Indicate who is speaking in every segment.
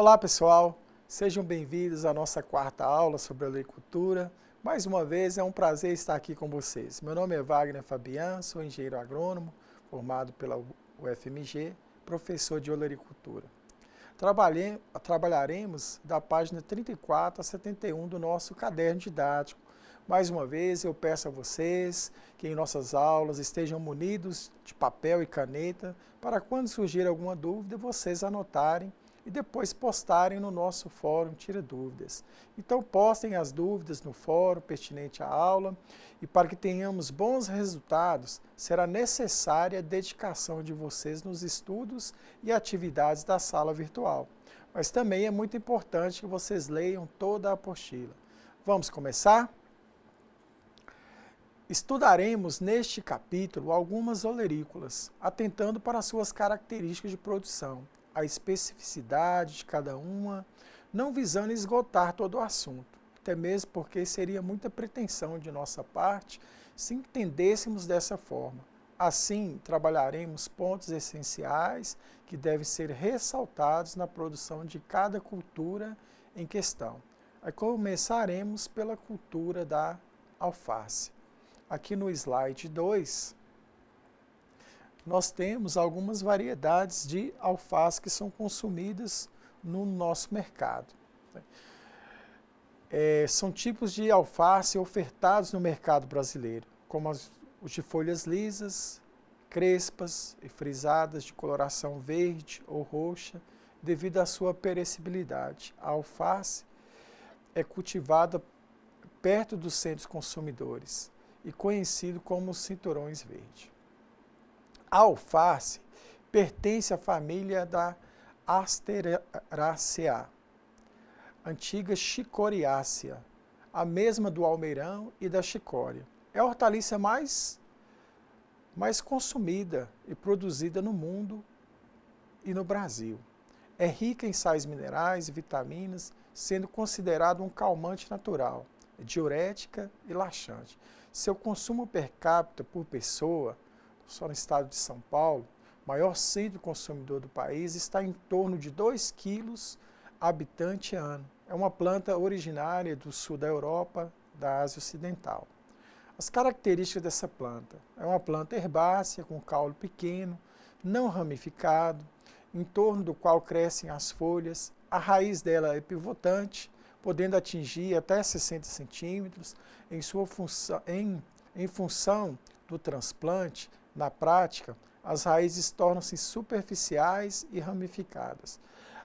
Speaker 1: Olá pessoal, sejam bem-vindos à nossa quarta aula sobre agricultura. Mais uma vez é um prazer estar aqui com vocês. Meu nome é Wagner Fabian, sou engenheiro agrônomo, formado pela UFMG, professor de olericultura. trabalharemos da página 34 a 71 do nosso caderno didático. Mais uma vez eu peço a vocês que em nossas aulas estejam munidos de papel e caneta para quando surgir alguma dúvida vocês anotarem e depois postarem no nosso fórum Tira Dúvidas. Então postem as dúvidas no fórum pertinente à aula e para que tenhamos bons resultados, será necessária a dedicação de vocês nos estudos e atividades da sala virtual. Mas também é muito importante que vocês leiam toda a apostila. Vamos começar? Estudaremos neste capítulo algumas olerícolas, atentando para suas características de produção a especificidade de cada uma, não visando esgotar todo o assunto, até mesmo porque seria muita pretensão de nossa parte se entendêssemos dessa forma. Assim, trabalharemos pontos essenciais que devem ser ressaltados na produção de cada cultura em questão. Aí começaremos pela cultura da alface. Aqui no slide 2, nós temos algumas variedades de alface que são consumidas no nosso mercado. É, são tipos de alface ofertados no mercado brasileiro, como as, os de folhas lisas, crespas e frisadas de coloração verde ou roxa, devido à sua perecibilidade. A alface é cultivada perto dos centros consumidores e conhecido como cinturões verdes alface pertence à família da Asteraceae, antiga chicoriácea, a mesma do almeirão e da chicória. É a hortaliça mais, mais consumida e produzida no mundo e no Brasil. É rica em sais minerais e vitaminas, sendo considerado um calmante natural, é diurética e laxante. Seu consumo per capita por pessoa só no estado de São Paulo, maior centro consumidor do país, está em torno de 2 quilos habitante ano. É uma planta originária do sul da Europa, da Ásia Ocidental. As características dessa planta é uma planta herbácea com caule pequeno, não ramificado, em torno do qual crescem as folhas. A raiz dela é pivotante, podendo atingir até 60 centímetros. Em, sua função, em, em função do transplante, na prática, as raízes tornam-se superficiais e ramificadas.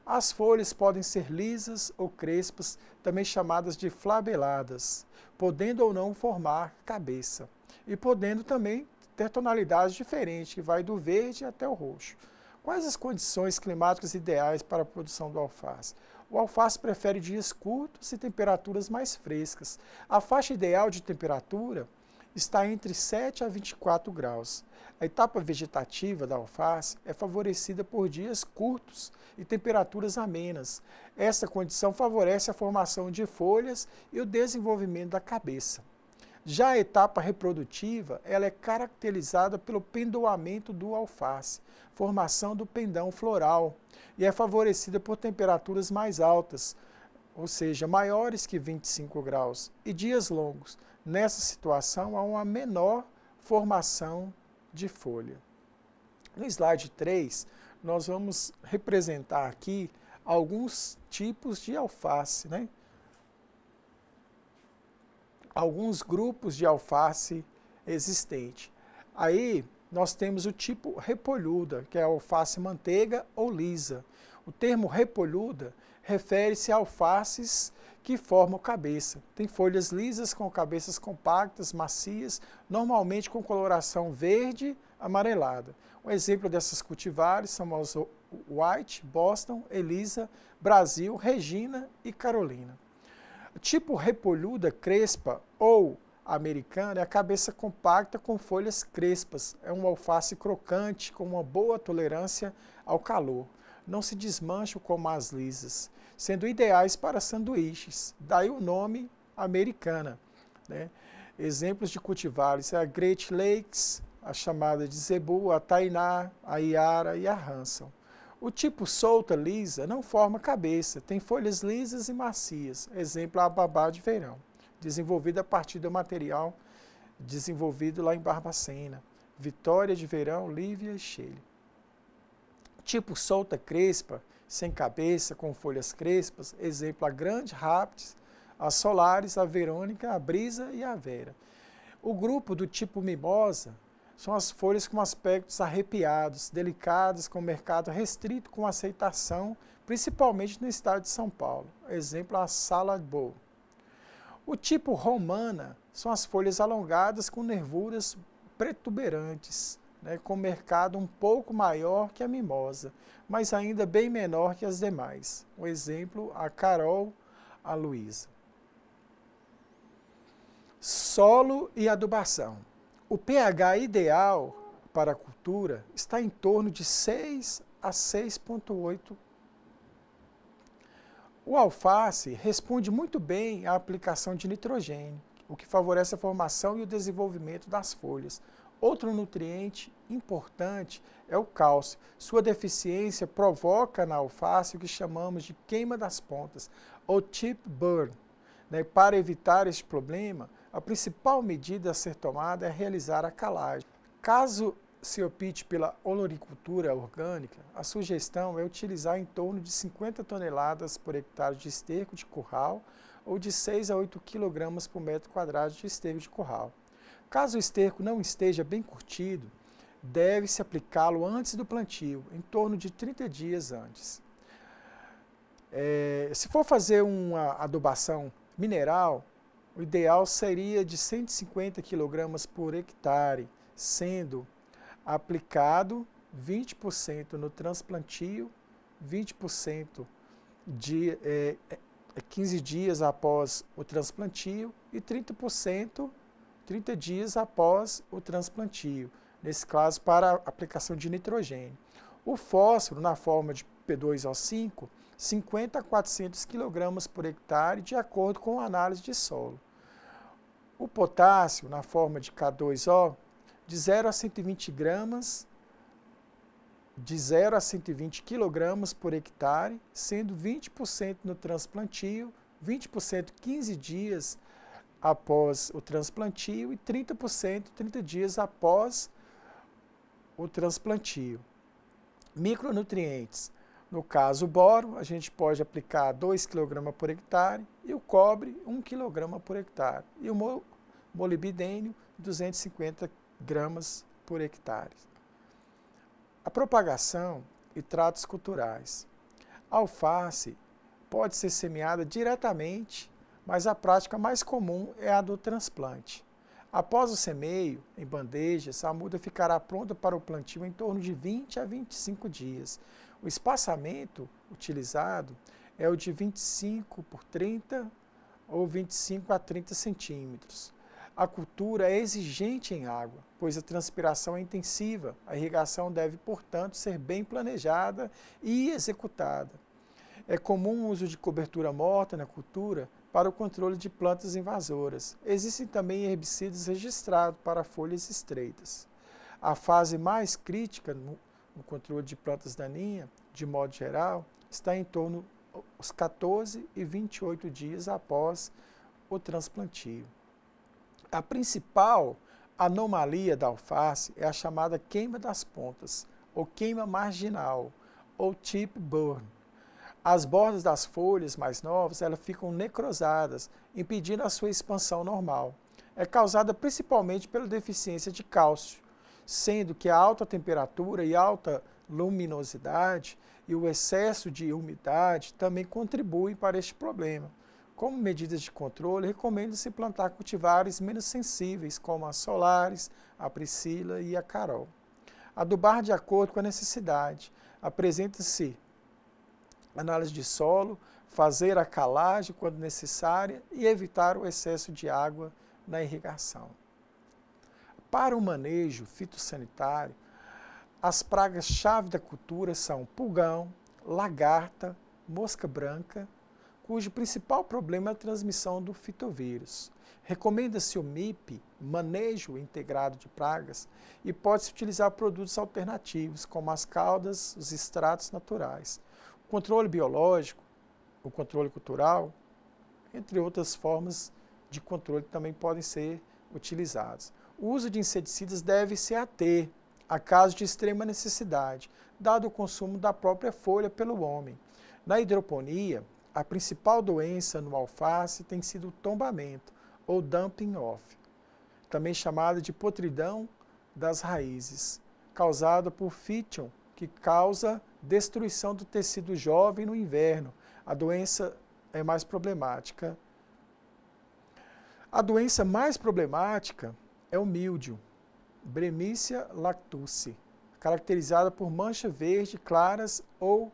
Speaker 1: As folhas podem ser lisas ou crespas, também chamadas de flabeladas, podendo ou não formar cabeça, e podendo também ter tonalidades diferentes, que vai do verde até o roxo. Quais as condições climáticas ideais para a produção do alface? O alface prefere dias curtos e temperaturas mais frescas. A faixa ideal de temperatura está entre 7 a 24 graus. A etapa vegetativa da alface é favorecida por dias curtos e temperaturas amenas. Essa condição favorece a formação de folhas e o desenvolvimento da cabeça. Já a etapa reprodutiva, ela é caracterizada pelo pendoamento do alface, formação do pendão floral, e é favorecida por temperaturas mais altas, ou seja, maiores que 25 graus, e dias longos, nessa situação há uma menor formação de folha. No slide 3, nós vamos representar aqui alguns tipos de alface, né? alguns grupos de alface existente. Aí nós temos o tipo repolhuda, que é a alface manteiga ou lisa. O termo repolhuda refere-se a alfaces que formam cabeça. Tem folhas lisas com cabeças compactas, macias, normalmente com coloração verde amarelada. Um exemplo dessas cultivares são as White, Boston, Elisa, Brasil, Regina e Carolina. Tipo repolhuda crespa ou americana é a cabeça compacta com folhas crespas. É um alface crocante com uma boa tolerância ao calor. Não se desmancha como as lisas sendo ideais para sanduíches, daí o nome americana. Né? Exemplos de cultivares são é a Great Lakes, a chamada de Zebu, a Tainá, a Iara e a Hanson. O tipo solta, lisa, não forma cabeça, tem folhas lisas e macias, exemplo a babá de verão, desenvolvida a partir do material desenvolvido lá em Barbacena, Vitória de Verão, Lívia e Chile. Tipo solta crespa, sem cabeça, com folhas crespas, exemplo a grande raptis, a solares, a verônica, a brisa e a vera. O grupo do tipo mimosa são as folhas com aspectos arrepiados, delicadas, com mercado restrito, com aceitação, principalmente no estado de São Paulo, exemplo a salad bowl. O tipo romana são as folhas alongadas com nervuras protuberantes, né, com mercado um pouco maior que a mimosa, mas ainda bem menor que as demais. Um exemplo, a Carol, a Luísa. Solo e adubação. O pH ideal para a cultura está em torno de 6 a 6,8. O alface responde muito bem à aplicação de nitrogênio, o que favorece a formação e o desenvolvimento das folhas, Outro nutriente importante é o cálcio. Sua deficiência provoca na alface o que chamamos de queima das pontas, ou chip burn. Né? Para evitar este problema, a principal medida a ser tomada é realizar a calagem. Caso se opte pela oloricultura orgânica, a sugestão é utilizar em torno de 50 toneladas por hectare de esterco de curral ou de 6 a 8 kg por metro quadrado de esterco de curral. Caso o esterco não esteja bem curtido, deve-se aplicá-lo antes do plantio, em torno de 30 dias antes. É, se for fazer uma adubação mineral, o ideal seria de 150 kg por hectare, sendo aplicado 20% no transplantio, 20% de é, eh, 15 eh, dias após o transplantio e 30% 30 dias após o transplantio, nesse caso para aplicação de nitrogênio. O fósforo, na forma de P2O5, 50 a 400 kg por hectare, de acordo com a análise de solo. O potássio, na forma de K2O, de 0 a 120 gramas, de 0 a 120 kg por hectare, sendo 20% no transplantio, 20% 15 dias após o transplantio e 30%, 30 dias após o transplantio. Micronutrientes. No caso, o boro, a gente pode aplicar 2 kg por hectare e o cobre, 1 kg por hectare. E o molibdênio, 250 gramas por hectare. A propagação e tratos culturais. A alface pode ser semeada diretamente mas a prática mais comum é a do transplante. Após o semeio, em bandejas, a muda ficará pronta para o plantio em torno de 20 a 25 dias. O espaçamento utilizado é o de 25 por 30 ou 25 a 30 centímetros. A cultura é exigente em água, pois a transpiração é intensiva. A irrigação deve, portanto, ser bem planejada e executada. É comum o uso de cobertura morta na cultura para o controle de plantas invasoras. Existem também herbicidas registrados para folhas estreitas. A fase mais crítica no, no controle de plantas daninhas, de modo geral, está em torno dos 14 e 28 dias após o transplantio. A principal anomalia da alface é a chamada queima das pontas, ou queima marginal, ou tip burn, as bordas das folhas mais novas elas ficam necrosadas, impedindo a sua expansão normal. É causada principalmente pela deficiência de cálcio, sendo que a alta temperatura e alta luminosidade e o excesso de umidade também contribuem para este problema. Como medidas de controle, recomenda-se plantar cultivares menos sensíveis, como a solares, a priscila e a carol. Adubar de acordo com a necessidade. Apresenta-se análise de solo, fazer a calagem quando necessária e evitar o excesso de água na irrigação. Para o manejo fitossanitário, as pragas-chave da cultura são pulgão, lagarta, mosca branca, cujo principal problema é a transmissão do fitovírus. Recomenda-se o MIP, Manejo Integrado de Pragas, e pode-se utilizar produtos alternativos, como as caudas, os extratos naturais controle biológico, o controle cultural, entre outras formas de controle que também podem ser utilizados. O uso de inseticidas deve se ater a casos de extrema necessidade, dado o consumo da própria folha pelo homem. Na hidroponia, a principal doença no alface tem sido o tombamento, ou dumping off, também chamada de podridão das raízes, causada por fítion, que causa destruição do tecido jovem no inverno. A doença é mais problemática. A doença mais problemática é o míldio, Bremícia lactuce, caracterizada por mancha verde claras ou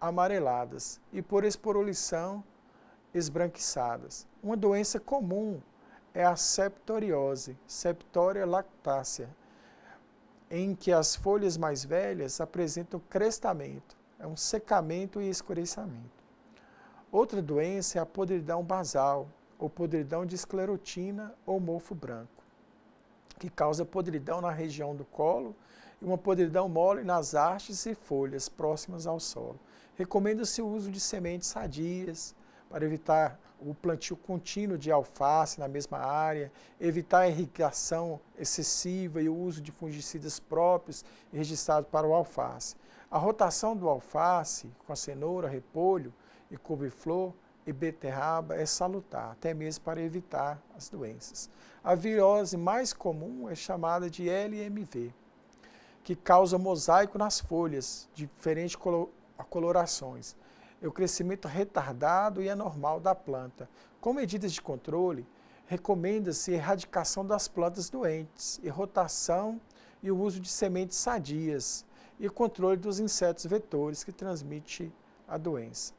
Speaker 1: amareladas e por esporulição esbranquiçadas. Uma doença comum é a septoriose, septória lactácea, em que as folhas mais velhas apresentam crestamento, é um secamento e escurecimento. Outra doença é a podridão basal, ou podridão de esclerotina ou mofo branco, que causa podridão na região do colo e uma podridão mole nas hastes e folhas próximas ao solo. Recomenda-se o uso de sementes sadias para evitar o plantio contínuo de alface na mesma área, evitar a irrigação excessiva e o uso de fungicidas próprios registrados para o alface. A rotação do alface com a cenoura, repolho e couve-flor e beterraba é salutar, até mesmo para evitar as doenças. A virose mais comum é chamada de LMV, que causa mosaico nas folhas, diferentes colorações é o crescimento retardado e anormal da planta. Com medidas de controle, recomenda-se erradicação das plantas doentes e rotação e o uso de sementes sadias e o controle dos insetos vetores que transmite a doença.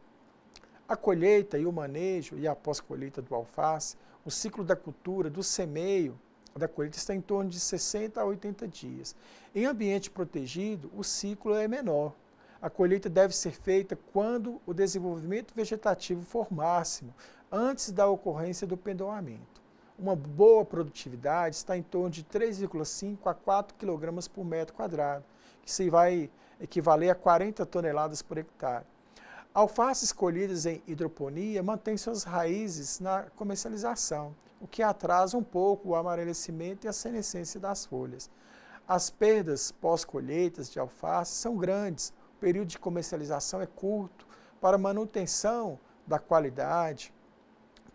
Speaker 1: A colheita e o manejo e a pós-colheita do alface, o ciclo da cultura, do semeio, da colheita está em torno de 60 a 80 dias. Em ambiente protegido, o ciclo é menor, a colheita deve ser feita quando o desenvolvimento vegetativo for máximo, antes da ocorrência do pendoamento. Uma boa produtividade está em torno de 3,5 a 4 kg por metro quadrado, que se vai equivaler a 40 toneladas por hectare. Alfaces colhidas em hidroponia mantêm suas raízes na comercialização, o que atrasa um pouco o amarelecimento e a senescência das folhas. As perdas pós-colheitas de alface são grandes, período de comercialização é curto, para manutenção da qualidade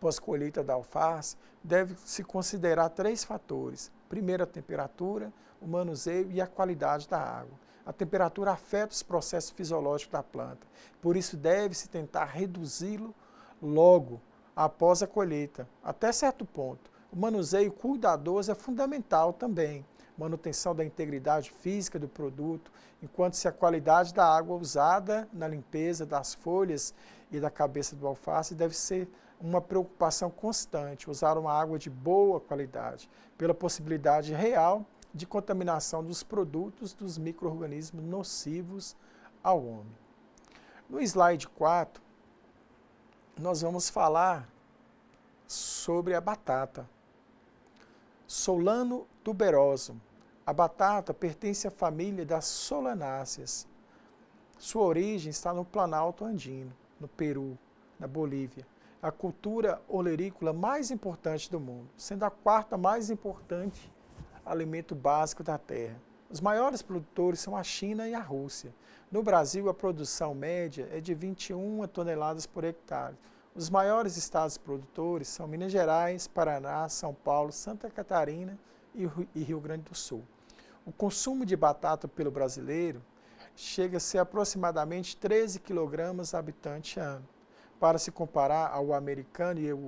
Speaker 1: pós-colheita da alface, deve-se considerar três fatores. Primeiro, a temperatura, o manuseio e a qualidade da água. A temperatura afeta os processos fisiológicos da planta, por isso deve-se tentar reduzi-lo logo após a colheita, até certo ponto. O manuseio cuidadoso é fundamental também manutenção da integridade física do produto, enquanto se a qualidade da água usada na limpeza das folhas e da cabeça do alface deve ser uma preocupação constante, usar uma água de boa qualidade, pela possibilidade real de contaminação dos produtos dos micro-organismos nocivos ao homem. No slide 4, nós vamos falar sobre a batata. Solano tuberoso. A batata pertence à família das solanáceas. Sua origem está no Planalto Andino, no Peru, na Bolívia. A cultura olerícola mais importante do mundo, sendo a quarta mais importante alimento básico da terra. Os maiores produtores são a China e a Rússia. No Brasil, a produção média é de 21 toneladas por hectare. Os maiores estados produtores são Minas Gerais, Paraná, São Paulo, Santa Catarina, e Rio Grande do Sul. O consumo de batata pelo brasileiro chega a ser aproximadamente 13 kg habitante ano. Para se comparar ao americano e ao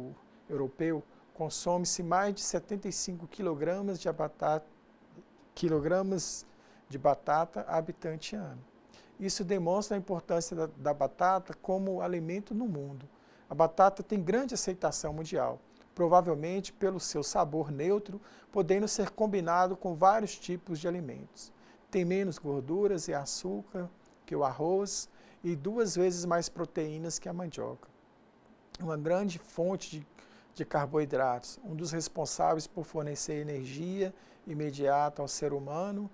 Speaker 1: europeu, consome-se mais de 75 kg de batata, quilogramas de batata habitante ano. Isso demonstra a importância da, da batata como alimento no mundo. A batata tem grande aceitação mundial provavelmente pelo seu sabor neutro, podendo ser combinado com vários tipos de alimentos. Tem menos gorduras e açúcar que o arroz e duas vezes mais proteínas que a mandioca. Uma grande fonte de, de carboidratos, um dos responsáveis por fornecer energia imediata ao ser humano,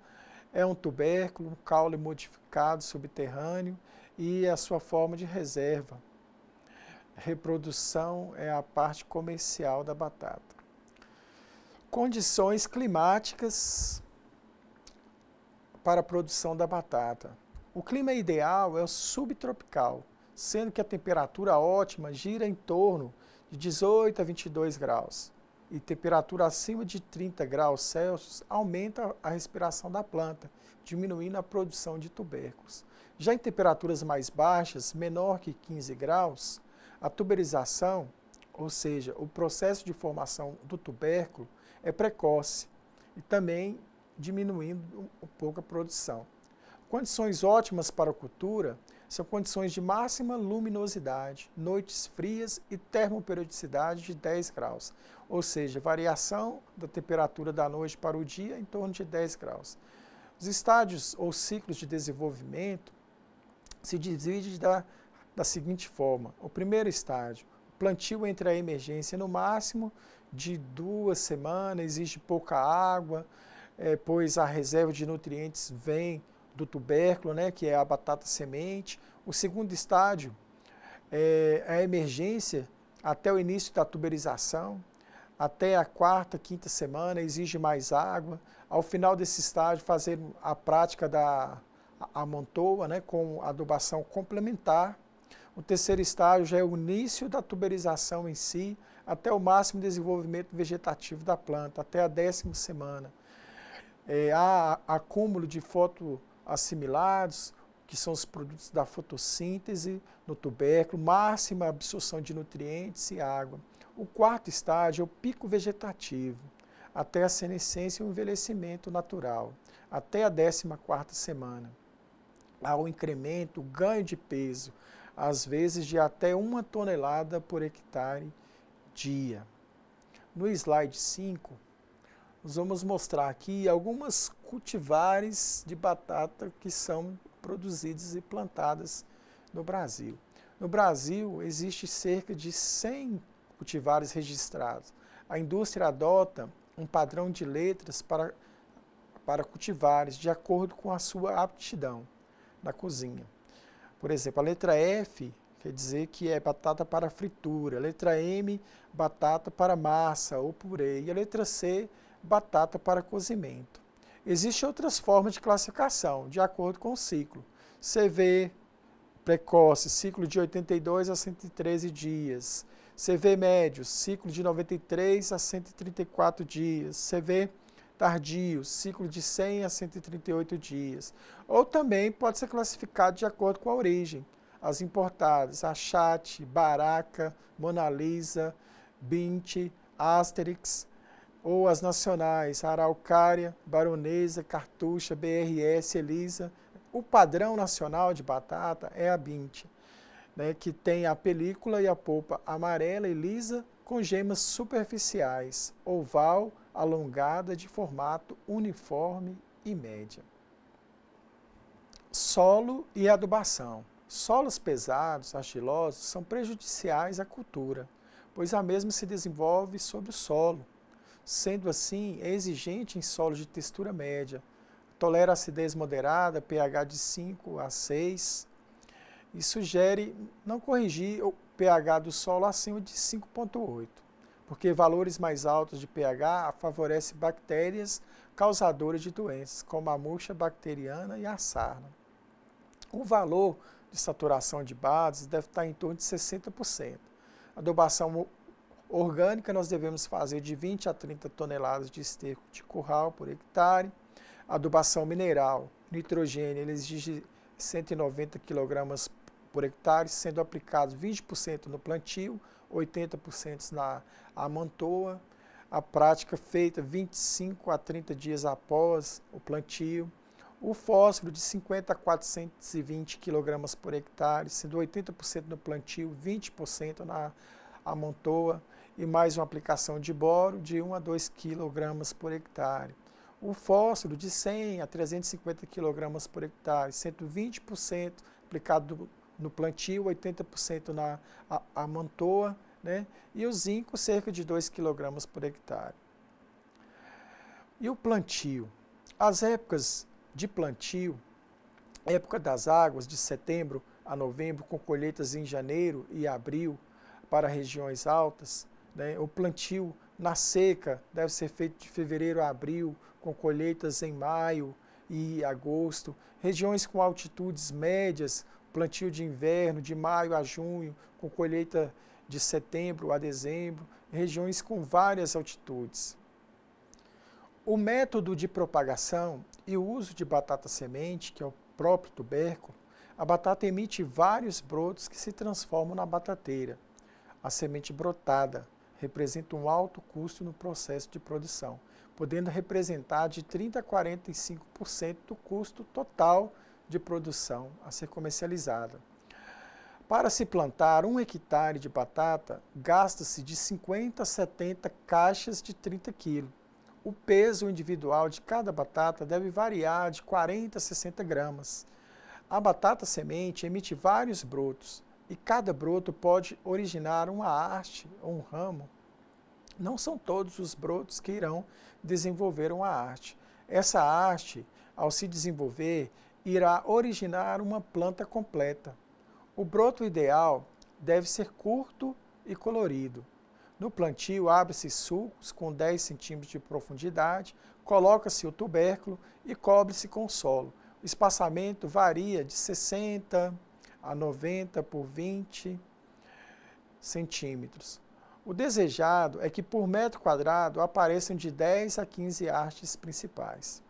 Speaker 1: é um tubérculo, um caule modificado subterrâneo e a sua forma de reserva, reprodução é a parte comercial da batata. Condições climáticas para a produção da batata. O clima é ideal é o subtropical, sendo que a temperatura ótima gira em torno de 18 a 22 graus. E temperatura acima de 30 graus Celsius aumenta a respiração da planta, diminuindo a produção de tubérculos. Já em temperaturas mais baixas, menor que 15 graus, a tuberização, ou seja, o processo de formação do tubérculo, é precoce e também diminuindo um pouco a produção. Condições ótimas para a cultura são condições de máxima luminosidade, noites frias e termoperiodicidade de 10 graus, ou seja, variação da temperatura da noite para o dia em torno de 10 graus. Os estádios ou ciclos de desenvolvimento se dividem da da seguinte forma: o primeiro estágio, plantio entre a emergência no máximo de duas semanas, exige pouca água, é, pois a reserva de nutrientes vem do tubérculo, né, que é a batata semente. O segundo estágio é a emergência até o início da tuberização, até a quarta, quinta semana, exige mais água. Ao final desse estágio, fazer a prática da amontoa, né, com adubação complementar o terceiro estágio já é o início da tuberização em si, até o máximo desenvolvimento vegetativo da planta, até a décima semana. É, há acúmulo de fotoassimilados, que são os produtos da fotossíntese no tubérculo, máxima absorção de nutrientes e água. O quarto estágio é o pico vegetativo, até a senescência e o envelhecimento natural, até a décima quarta semana. Há o incremento, o ganho de peso, às vezes de até uma tonelada por hectare dia. No slide 5, nós vamos mostrar aqui algumas cultivares de batata que são produzidas e plantadas no Brasil. No Brasil, existe cerca de 100 cultivares registrados. A indústria adota um padrão de letras para, para cultivares de acordo com a sua aptidão na cozinha. Por exemplo, a letra F quer dizer que é batata para fritura, a letra M, batata para massa ou purê, e a letra C, batata para cozimento. Existem outras formas de classificação, de acordo com o ciclo. CV precoce, ciclo de 82 a 113 dias. CV médio, ciclo de 93 a 134 dias. CV tardio, ciclo de 100 a 138 dias. Ou também pode ser classificado de acordo com a origem. As importadas, Achate, Baraka, Mona Lisa, Bint, Asterix, ou as nacionais, Araucária, Baronesa, Cartucha, BRS, Elisa. O padrão nacional de batata é a Bint, né, que tem a película e a polpa amarela e lisa com gemas superficiais, oval, alongada de formato uniforme e média. Solo e adubação. Solos pesados, argilosos, são prejudiciais à cultura, pois a mesma se desenvolve sobre o solo. Sendo assim, é exigente em solos de textura média. Tolera acidez moderada, pH de 5 a 6, e sugere não corrigir o pH do solo acima de 5,8 porque valores mais altos de pH favorecem bactérias causadoras de doenças, como a murcha bacteriana e a sarna. O valor de saturação de bases deve estar em torno de 60%. adubação orgânica nós devemos fazer de 20 a 30 toneladas de esterco de curral por hectare. adubação mineral, nitrogênio, ele exige 190 kg por hectare, sendo aplicados 20% no plantio, 80% na amantoa, a prática feita 25 a 30 dias após o plantio, o fósforo de 50 a 420 kg por hectare, sendo 80% no plantio, 20% na amontoa e mais uma aplicação de boro de 1 a 2 kg por hectare. O fósforo de 100 a 350 kg por hectare, 120% aplicado no plantio, 80% na a, mantoa, né? e o zinco cerca de 2 kg por hectare. E o plantio? As épocas de plantio, época das águas, de setembro a novembro, com colheitas em janeiro e abril para regiões altas, né? o plantio na seca deve ser feito de fevereiro a abril, com colheitas em maio e agosto. Regiões com altitudes médias, plantio de inverno, de maio a junho, com colheita de setembro a dezembro, regiões com várias altitudes. O método de propagação e o uso de batata semente, que é o próprio tubérculo, a batata emite vários brotos que se transformam na batateira. A semente brotada representa um alto custo no processo de produção, podendo representar de 30 a 45% do custo total de produção a ser comercializada. Para se plantar um hectare de batata, gasta-se de 50 a 70 caixas de 30 kg. O peso individual de cada batata deve variar de 40 a 60 gramas. A batata semente emite vários brotos e cada broto pode originar uma arte ou um ramo. Não são todos os brotos que irão desenvolver uma arte. Essa arte, ao se desenvolver, irá originar uma planta completa. O broto ideal deve ser curto e colorido. No plantio, abre-se sulcos com 10 centímetros de profundidade, coloca-se o tubérculo e cobre-se com solo. O espaçamento varia de 60 a 90 por 20 centímetros. O desejado é que por metro quadrado apareçam de 10 a 15 hastes principais.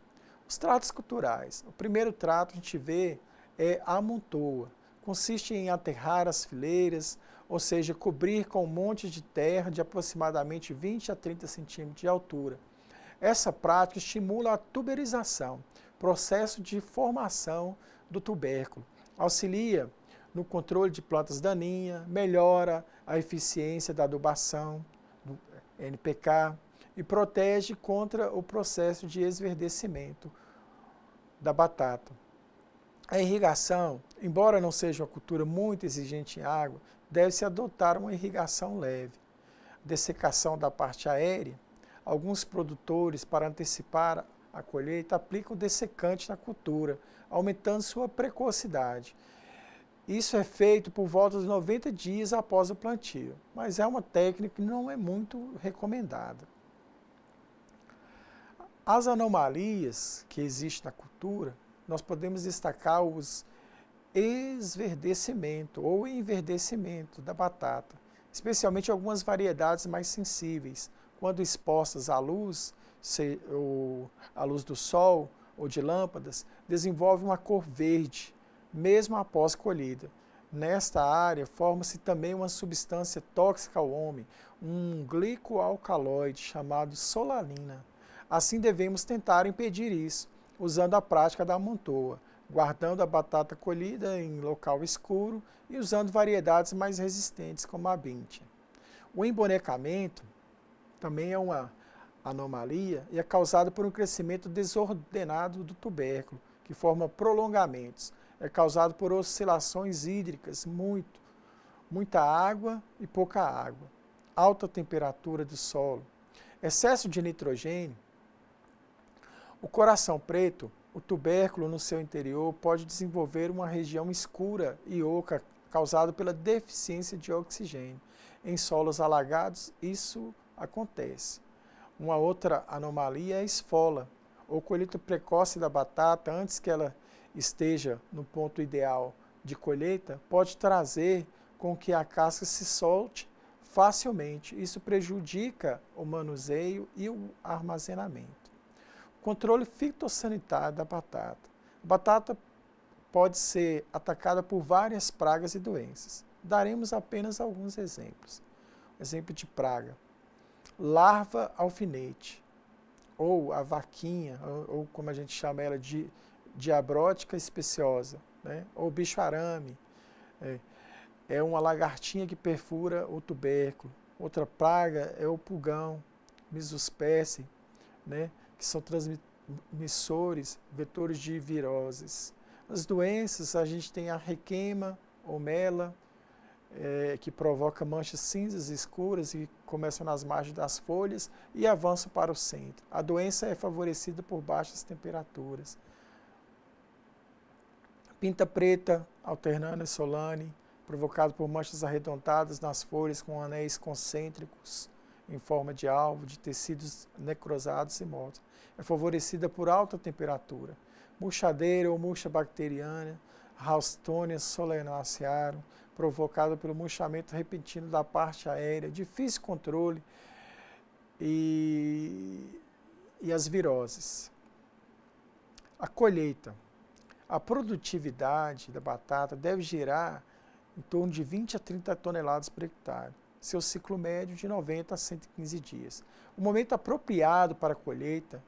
Speaker 1: Os tratos culturais. O primeiro trato a gente vê é a montoa. Consiste em aterrar as fileiras, ou seja, cobrir com um monte de terra de aproximadamente 20 a 30 centímetros de altura. Essa prática estimula a tuberização, processo de formação do tubérculo. Auxilia no controle de plantas daninhas, melhora a eficiência da adubação, do NPK, e protege contra o processo de esverdecimento, da batata. A irrigação, embora não seja uma cultura muito exigente em água, deve-se adotar uma irrigação leve. Dessecação da parte aérea, alguns produtores, para antecipar a colheita, aplicam dessecante na cultura, aumentando sua precocidade. Isso é feito por volta dos 90 dias após o plantio, mas é uma técnica que não é muito recomendada. As anomalias que existem na cultura, nós podemos destacar os esverdecimento ou enverdecimento da batata, especialmente algumas variedades mais sensíveis, quando expostas à luz, se, ou à luz do sol ou de lâmpadas, desenvolve uma cor verde, mesmo após colhida. Nesta área, forma-se também uma substância tóxica ao homem, um glicoalcaloide chamado solanina. Assim devemos tentar impedir isso, usando a prática da montoa, guardando a batata colhida em local escuro e usando variedades mais resistentes como a bíndia. O embonecamento também é uma anomalia e é causado por um crescimento desordenado do tubérculo, que forma prolongamentos. É causado por oscilações hídricas, muito, muita água e pouca água, alta temperatura do solo, excesso de nitrogênio, o coração preto, o tubérculo no seu interior pode desenvolver uma região escura e oca causada pela deficiência de oxigênio. Em solos alagados, isso acontece. Uma outra anomalia é a esfola, ou colheita precoce da batata antes que ela esteja no ponto ideal de colheita, pode trazer com que a casca se solte facilmente. Isso prejudica o manuseio e o armazenamento. Controle fitossanitário da batata. A batata pode ser atacada por várias pragas e doenças. Daremos apenas alguns exemplos. Exemplo de praga. Larva alfinete, ou a vaquinha, ou, ou como a gente chama ela de diabrótica especiosa, né? ou bicho arame. É. é uma lagartinha que perfura o tubérculo. Outra praga é o pulgão, misuspécie, né? que são transmissores, vetores de viroses. As doenças, a gente tem a requema ou mela, é, que provoca manchas cinzas escuras e começam nas margens das folhas e avançam para o centro. A doença é favorecida por baixas temperaturas. Pinta preta, alternando e solane, provocado por manchas arredondadas nas folhas com anéis concêntricos em forma de alvo, de tecidos necrosados e mortos. É favorecida por alta temperatura. Murchadeira ou murcha bacteriana, Ralstonia solanacearum, provocada pelo murchamento repentino da parte aérea, difícil controle e, e as viroses. A colheita. A produtividade da batata deve girar em torno de 20 a 30 toneladas por hectare seu ciclo médio de 90 a 115 dias. O momento apropriado para a colheita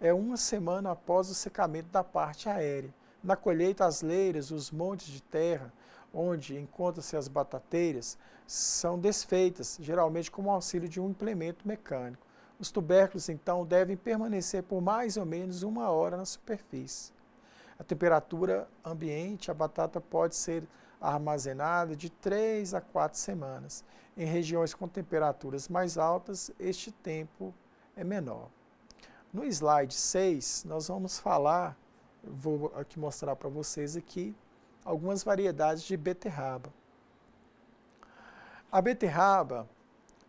Speaker 1: é uma semana após o secamento da parte aérea. Na colheita, as leiras, os montes de terra, onde encontram-se as batateiras, são desfeitas, geralmente com o auxílio de um implemento mecânico. Os tubérculos, então, devem permanecer por mais ou menos uma hora na superfície. A temperatura ambiente, a batata pode ser armazenada de 3 a 4 semanas. Em regiões com temperaturas mais altas, este tempo é menor. No slide 6, nós vamos falar, vou aqui mostrar para vocês aqui, algumas variedades de beterraba. A beterraba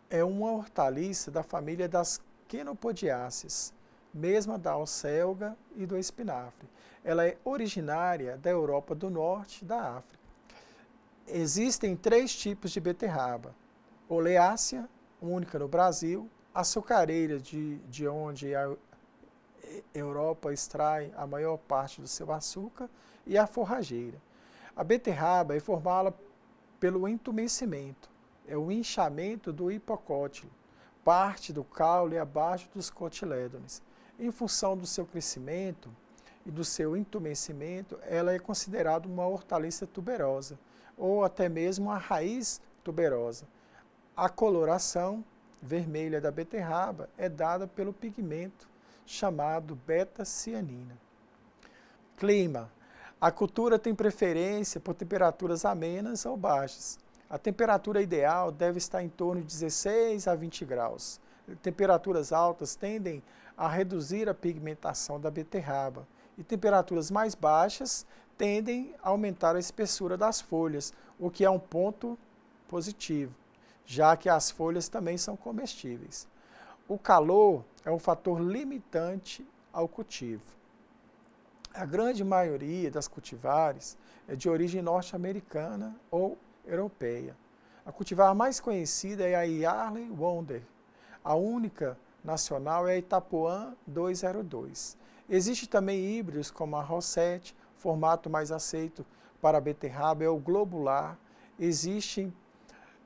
Speaker 1: é uma hortaliça da família das quenopodiáceas, mesma da alcelga e do espinafre. Ela é originária da Europa do Norte e da África existem três tipos de beterraba. Oleácea, única no Brasil, açucareira, de, de onde a Europa extrai a maior parte do seu açúcar, e a forrageira. A beterraba é formada pelo entumecimento, é o inchamento do hipocótilo, parte do caule é abaixo dos cotilédones. Em função do seu crescimento e do seu entumecimento, ela é considerada uma hortaliça tuberosa ou até mesmo a raiz tuberosa. A coloração vermelha da beterraba é dada pelo pigmento chamado beta-cianina. Clima. A cultura tem preferência por temperaturas amenas ou baixas. A temperatura ideal deve estar em torno de 16 a 20 graus. Temperaturas altas tendem a reduzir a pigmentação da beterraba e temperaturas mais baixas tendem a aumentar a espessura das folhas, o que é um ponto positivo, já que as folhas também são comestíveis. O calor é um fator limitante ao cultivo. A grande maioria das cultivares é de origem norte-americana ou europeia. A cultivar mais conhecida é a Yarley Wonder. A única nacional é a Itapuã 202. Existem também híbridos como a Rosette formato mais aceito para a beterraba é o globular. Existem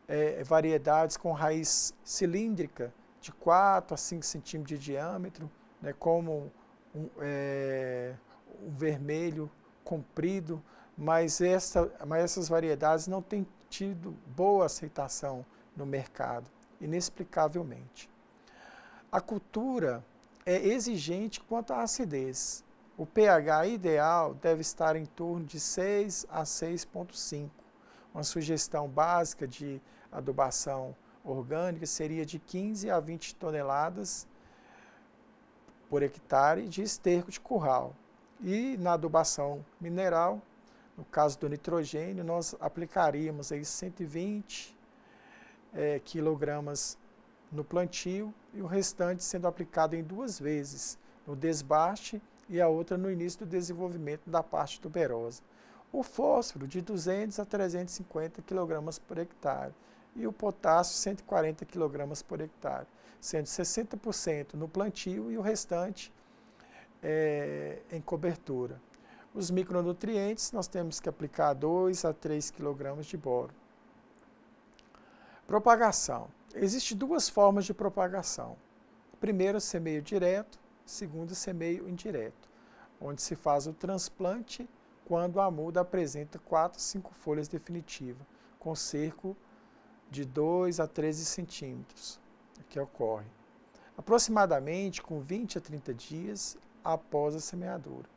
Speaker 1: é, variedades com raiz cilíndrica de 4 a 5 centímetros de diâmetro, né, como um, é, um vermelho comprido, mas, essa, mas essas variedades não têm tido boa aceitação no mercado, inexplicavelmente. A cultura é exigente quanto à acidez. O pH ideal deve estar em torno de 6 a 6,5. Uma sugestão básica de adubação orgânica seria de 15 a 20 toneladas por hectare de esterco de curral. E na adubação mineral, no caso do nitrogênio, nós aplicaríamos aí 120 é, quilogramas no plantio e o restante sendo aplicado em duas vezes, no desbaste e a outra no início do desenvolvimento da parte tuberosa. O fósforo de 200 a 350 kg por hectare e o potássio 140 kg por hectare, sendo 60% no plantio e o restante é, em cobertura. Os micronutrientes nós temos que aplicar 2 a 3 kg de boro. Propagação. Existem duas formas de propagação. Primeiro semeio direto, segundo semeio indireto, onde se faz o transplante quando a muda apresenta 4 5 folhas definitivas, com cerco de 2 a 13 centímetros, que ocorre aproximadamente com 20 a 30 dias após a semeadura.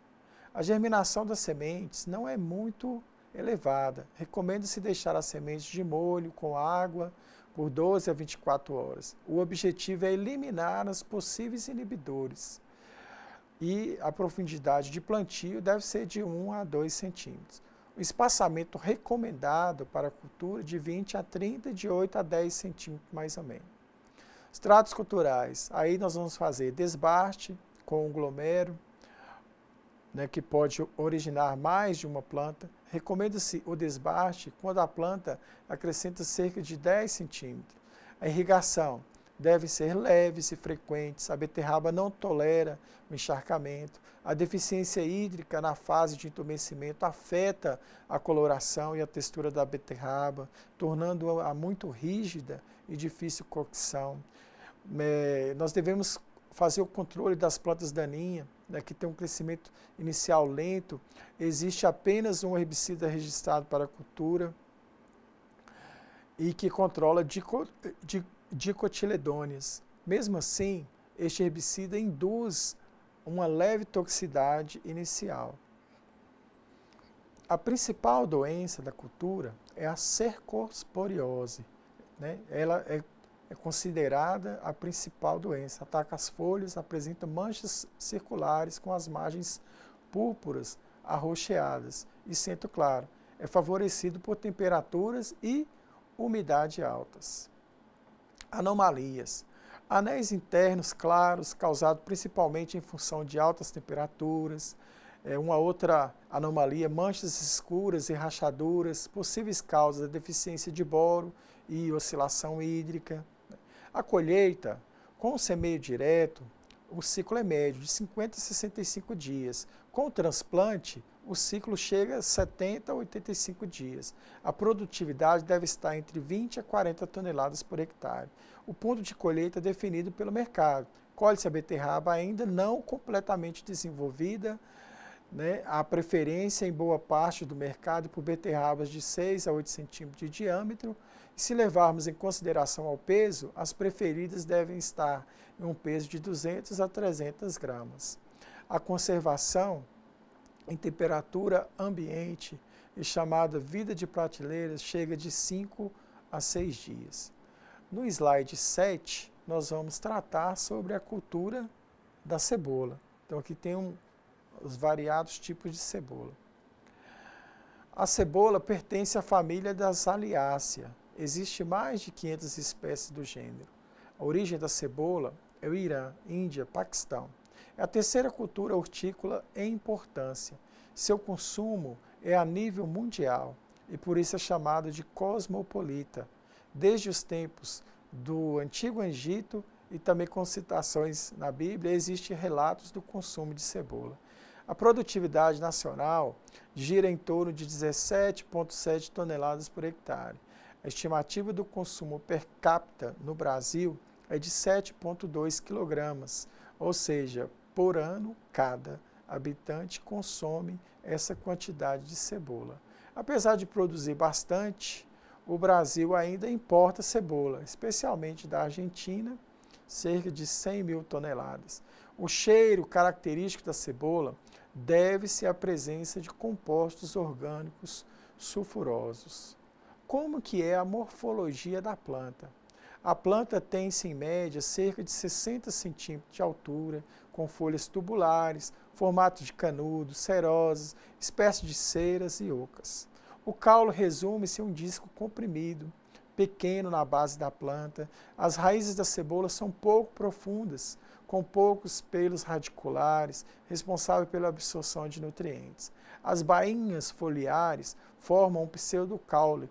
Speaker 1: A germinação das sementes não é muito elevada. Recomenda-se deixar as sementes de molho com água por 12 a 24 horas. O objetivo é eliminar os possíveis inibidores. E a profundidade de plantio deve ser de 1 a 2 centímetros. O espaçamento recomendado para a cultura é de 20 a 30, de 8 a 10 centímetros mais ou menos. Estratos culturais, aí nós vamos fazer desbaste com o glomero, né, que pode originar mais de uma planta, recomenda-se o desbaste quando a planta acrescenta cerca de 10 centímetros. A irrigação deve ser leves e frequentes, a beterraba não tolera o encharcamento, a deficiência hídrica na fase de entumecimento afeta a coloração e a textura da beterraba, tornando-a muito rígida e difícil cocção. É, nós devemos fazer o controle das plantas daninhas, né, que tem um crescimento inicial lento, existe apenas um herbicida registrado para a cultura e que controla dicotiledôneas. Mesmo assim, este herbicida induz uma leve toxicidade inicial. A principal doença da cultura é a cercosporiose. Né? Ela é é considerada a principal doença. Ataca as folhas, apresenta manchas circulares com as margens púrpuras arroxeadas e centro claro. É favorecido por temperaturas e umidade altas. Anomalias. Anéis internos claros, causado principalmente em função de altas temperaturas. É uma outra anomalia, manchas escuras e rachaduras, possíveis causas deficiência de boro e oscilação hídrica. A colheita, com o semeio direto, o ciclo é médio, de 50 a 65 dias. Com o transplante, o ciclo chega a 70 a 85 dias. A produtividade deve estar entre 20 a 40 toneladas por hectare. O ponto de colheita é definido pelo mercado. Colhe-se a beterraba ainda não completamente desenvolvida, né, a preferência em boa parte do mercado por beterrabas de 6 a 8 centímetros de diâmetro, se levarmos em consideração ao peso, as preferidas devem estar em um peso de 200 a 300 gramas. A conservação em temperatura ambiente e chamada vida de prateleiras chega de 5 a 6 dias. No slide 7, nós vamos tratar sobre a cultura da cebola. Então aqui tem um, os variados tipos de cebola. A cebola pertence à família das aliáceas, Existem mais de 500 espécies do gênero. A origem da cebola é o Irã, Índia, Paquistão. É a terceira cultura hortícola em importância. Seu consumo é a nível mundial e por isso é chamado de cosmopolita, desde os tempos do Antigo Egito e também com citações na Bíblia, existem relatos do consumo de cebola. A produtividade nacional gira em torno de 17,7 toneladas por hectare. A estimativa do consumo per capita no Brasil é de 7,2 kg, ou seja, por ano cada habitante consome essa quantidade de cebola. Apesar de produzir bastante, o Brasil ainda importa cebola, especialmente da Argentina, cerca de 100 mil toneladas. O cheiro característico da cebola deve-se à presença de compostos orgânicos sulfurosos como que é a morfologia da planta. A planta tem em média, cerca de 60 centímetros de altura, com folhas tubulares, formato de canudo, cerosas, espécies de ceras e ocas. O caulo resume-se a um disco comprimido, pequeno na base da planta. As raízes da cebola são pouco profundas, com poucos pelos radiculares, responsável pela absorção de nutrientes. As bainhas foliares formam um pseudocaule,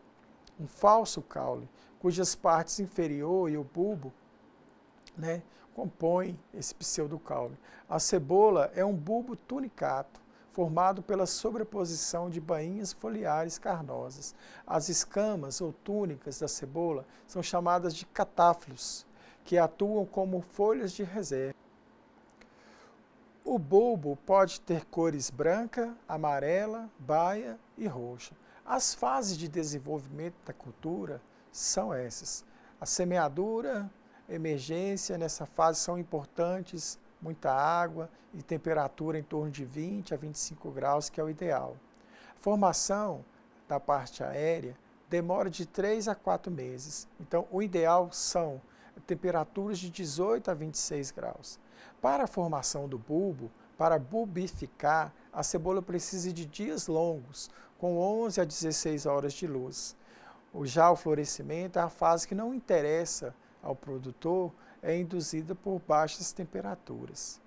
Speaker 1: um falso caule, cujas partes inferior e o bulbo né, compõem esse pseudocaule. A cebola é um bulbo tunicato, formado pela sobreposição de bainhas foliares carnosas. As escamas ou túnicas da cebola são chamadas de catáfilos, que atuam como folhas de reserva. O bulbo pode ter cores branca, amarela, baia e roxa. As fases de desenvolvimento da cultura são essas. A semeadura, emergência, nessa fase são importantes, muita água e temperatura em torno de 20 a 25 graus, que é o ideal. formação da parte aérea demora de 3 a 4 meses. Então, o ideal são temperaturas de 18 a 26 graus. Para a formação do bulbo, para bulbificar, a cebola precisa de dias longos, com 11 a 16 horas de luz. O, já o florescimento é a fase que não interessa ao produtor, é induzida por baixas temperaturas.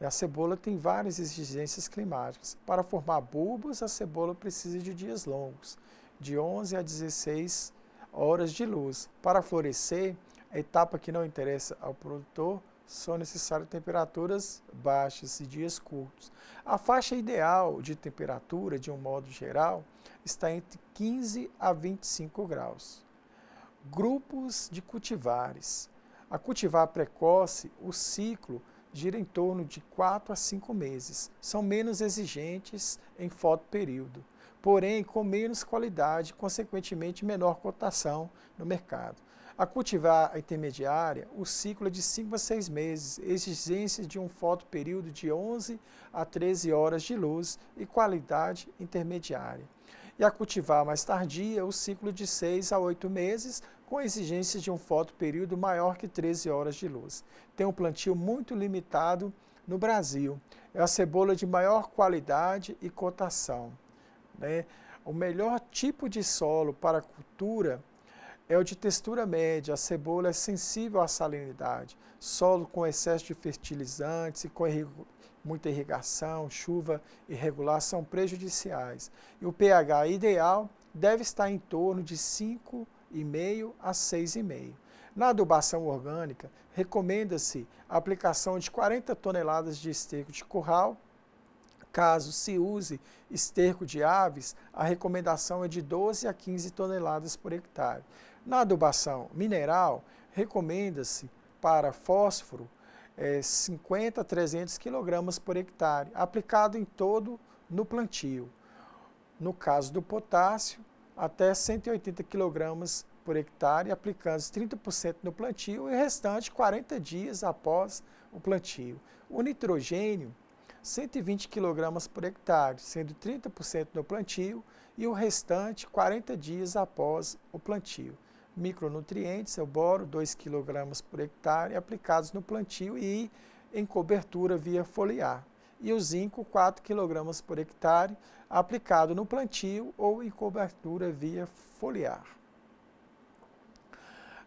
Speaker 1: A cebola tem várias exigências climáticas. Para formar bulbos, a cebola precisa de dias longos, de 11 a 16 horas de luz. Para florescer, a etapa que não interessa ao produtor são necessárias temperaturas baixas e dias curtos. A faixa ideal de temperatura, de um modo geral, está entre 15 a 25 graus. Grupos de cultivares. A cultivar precoce, o ciclo gira em torno de 4 a 5 meses. São menos exigentes em fotoperíodo, porém com menos qualidade, consequentemente menor cotação no mercado. A cultivar a intermediária, o ciclo é de 5 a 6 meses, exigência de um fotoperíodo de 11 a 13 horas de luz e qualidade intermediária. E a cultivar mais tardia, o ciclo de 6 a 8 meses, com exigência de um fotoperíodo maior que 13 horas de luz. Tem um plantio muito limitado no Brasil. É a cebola de maior qualidade e cotação. Né? O melhor tipo de solo para cultura é o de textura média. A cebola é sensível à salinidade. Solo com excesso de fertilizantes e com muita irrigação, chuva irregular são prejudiciais. E o pH ideal deve estar em torno de 5,5 a 6,5. Na adubação orgânica, recomenda-se a aplicação de 40 toneladas de esterco de curral. Caso se use esterco de aves, a recomendação é de 12 a 15 toneladas por hectare. Na adubação mineral, recomenda-se para fósforo é, 50 a 300 kg por hectare, aplicado em todo no plantio. No caso do potássio, até 180 kg por hectare, aplicando 30% no plantio e o restante 40 dias após o plantio. O nitrogênio, 120 kg por hectare, sendo 30% no plantio e o restante 40 dias após o plantio micronutrientes, é o boro, 2 kg por hectare, aplicados no plantio e em cobertura via foliar. E o zinco, 4 kg por hectare, aplicado no plantio ou em cobertura via foliar.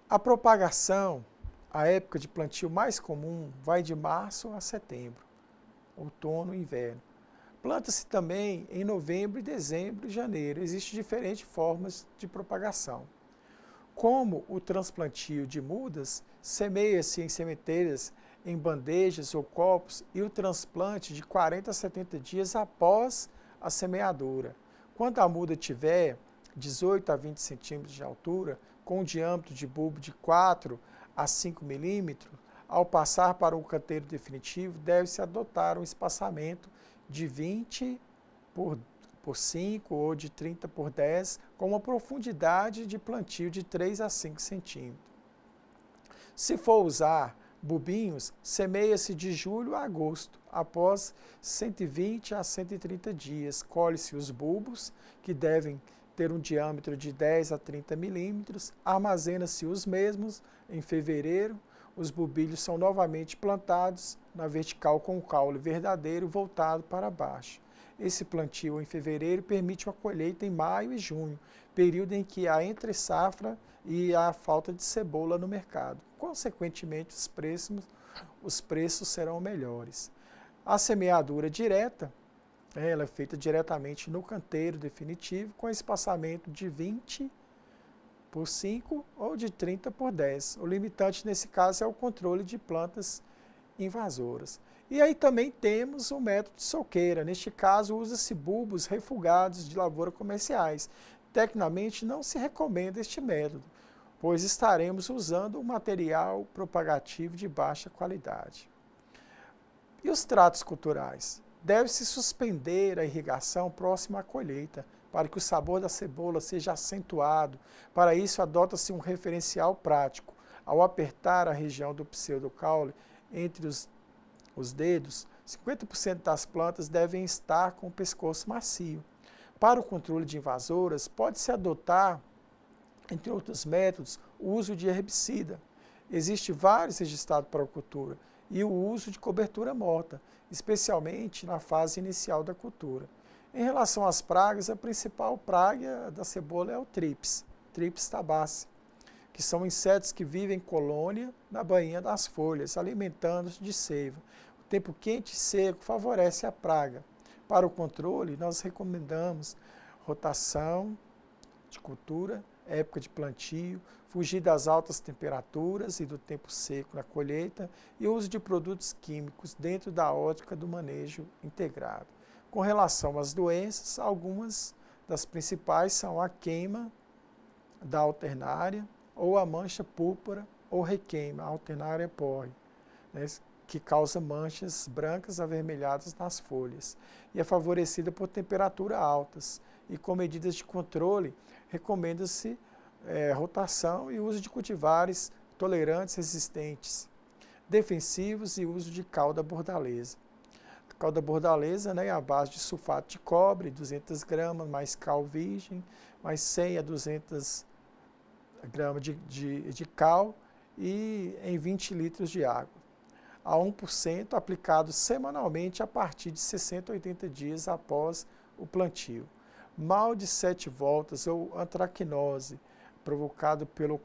Speaker 1: A propagação, a época de plantio mais comum, vai de março a setembro, outono e inverno. Planta-se também em novembro, dezembro e janeiro. Existem diferentes formas de propagação como o transplantio de mudas semeia-se em sementeiras, em bandejas ou copos e o transplante de 40 a 70 dias após a semeadura. Quando a muda tiver 18 a 20 centímetros de altura, com um diâmetro de bulbo de 4 a 5 milímetros, ao passar para o canteiro definitivo, deve-se adotar um espaçamento de 20 por por 5 ou de 30 por 10, com uma profundidade de plantio de 3 a 5 centímetros. Se for usar bubinhos, semeia-se de julho a agosto, após 120 a 130 dias. Colhe-se os bulbos, que devem ter um diâmetro de 10 a 30 milímetros, armazena-se os mesmos em fevereiro. Os bubilhos são novamente plantados na vertical com o caule verdadeiro voltado para baixo. Esse plantio em fevereiro permite uma colheita em maio e junho, período em que há entre safra e há falta de cebola no mercado. Consequentemente, os preços, os preços serão melhores. A semeadura direta ela é feita diretamente no canteiro definitivo, com espaçamento de 20 por 5 ou de 30 por 10. O limitante nesse caso é o controle de plantas invasoras. E aí também temos o método de soqueira. Neste caso, usa-se bulbos refugados de lavoura comerciais. Tecnicamente, não se recomenda este método, pois estaremos usando um material propagativo de baixa qualidade. E os tratos culturais? Deve-se suspender a irrigação próxima à colheita, para que o sabor da cebola seja acentuado. Para isso, adota-se um referencial prático. Ao apertar a região do pseudocaule entre os os dedos, 50% das plantas devem estar com o pescoço macio. Para o controle de invasoras, pode-se adotar, entre outros métodos, o uso de herbicida. Existe vários registrados para a cultura e o uso de cobertura morta, especialmente na fase inicial da cultura. Em relação às pragas, a principal praga da cebola é o trips, trips tabace, que são insetos que vivem em colônia na bainha das folhas, alimentando-se de seiva. Tempo quente e seco favorece a praga. Para o controle, nós recomendamos rotação de cultura, época de plantio, fugir das altas temperaturas e do tempo seco na colheita e uso de produtos químicos dentro da ótica do manejo integrado. Com relação às doenças, algumas das principais são a queima da alternária ou a mancha púrpura ou requeima, a alternária porre. Né? que causa manchas brancas avermelhadas nas folhas e é favorecida por temperaturas altas. E com medidas de controle, recomenda-se é, rotação e uso de cultivares tolerantes resistentes, defensivos e uso de calda bordaleza. A calda bordaleza né, é a base de sulfato de cobre, 200 gramas, mais cal virgem, mais 100 a 200 gramas de, de, de cal e em 20 litros de água a 1% aplicado semanalmente a partir de 60 a 80 dias após o plantio. Mal de 7 voltas ou antracnose, provocado pelo